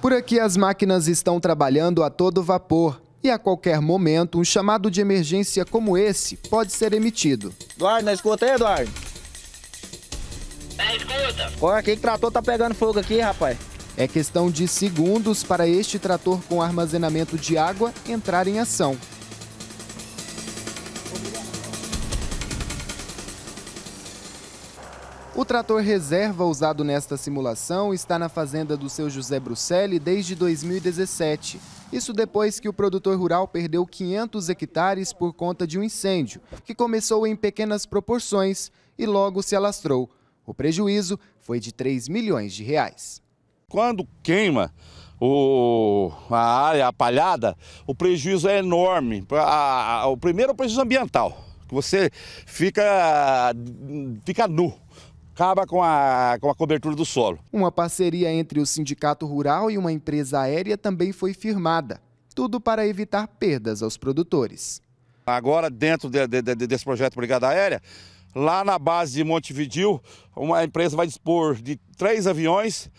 Por aqui as máquinas estão trabalhando a todo vapor e a qualquer momento um chamado de emergência como esse pode ser emitido. Eduardo, na escuta aí, Eduardo? Na escuta. Olha, que trator tá pegando fogo aqui, rapaz. É questão de segundos para este trator com armazenamento de água entrar em ação. O trator reserva usado nesta simulação está na fazenda do seu José Brucelli desde 2017. Isso depois que o produtor rural perdeu 500 hectares por conta de um incêndio, que começou em pequenas proporções e logo se alastrou. O prejuízo foi de 3 milhões de reais. Quando queima, o, a área apalhada, o prejuízo é enorme. A, a, o primeiro é o prejuízo ambiental, que você fica, fica nu acaba com a, com a cobertura do solo. Uma parceria entre o Sindicato Rural e uma empresa aérea também foi firmada. Tudo para evitar perdas aos produtores. Agora, dentro de, de, de, desse projeto Brigada Aérea, lá na base de Montevidil, uma empresa vai dispor de três aviões,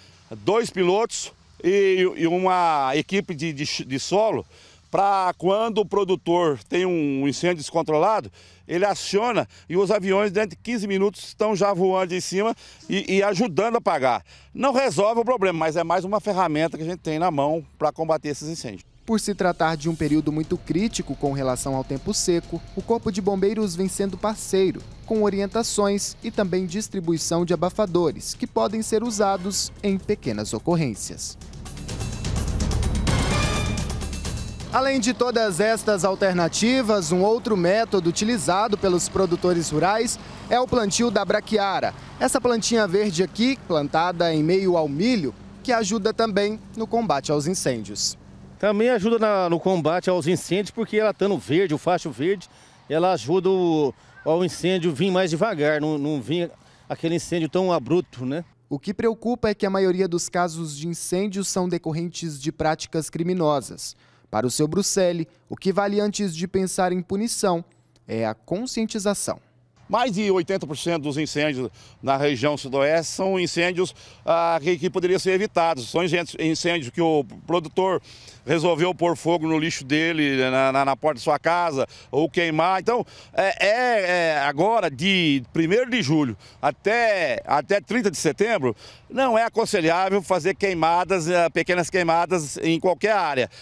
dois pilotos e, e uma equipe de, de solo para quando o produtor tem um incêndio descontrolado, ele aciona e os aviões, dentro de 15 minutos, estão já voando em cima e, e ajudando a apagar. Não resolve o problema, mas é mais uma ferramenta que a gente tem na mão para combater esses incêndios. Por se tratar de um período muito crítico com relação ao tempo seco, o Corpo de Bombeiros vem sendo parceiro, com orientações e também distribuição de abafadores, que podem ser usados em pequenas ocorrências. Além de todas estas alternativas, um outro método utilizado pelos produtores rurais é o plantio da braquiara. Essa plantinha verde aqui, plantada em meio ao milho, que ajuda também no combate aos incêndios. Também ajuda na, no combate aos incêndios, porque ela estando verde, o facho verde, ela ajuda o, ao incêndio vir mais devagar, não, não vir aquele incêndio tão abrupto, né? O que preocupa é que a maioria dos casos de incêndios são decorrentes de práticas criminosas. Para o seu Bruxelli, o que vale antes de pensar em punição é a conscientização. Mais de 80% dos incêndios na região sudoeste são incêndios ah, que, que poderiam ser evitados. São incêndios que o produtor resolveu pôr fogo no lixo dele, na, na, na porta da sua casa, ou queimar. Então, é, é, é agora de 1 de julho até, até 30 de setembro, não é aconselhável fazer queimadas, ah, pequenas queimadas em qualquer área.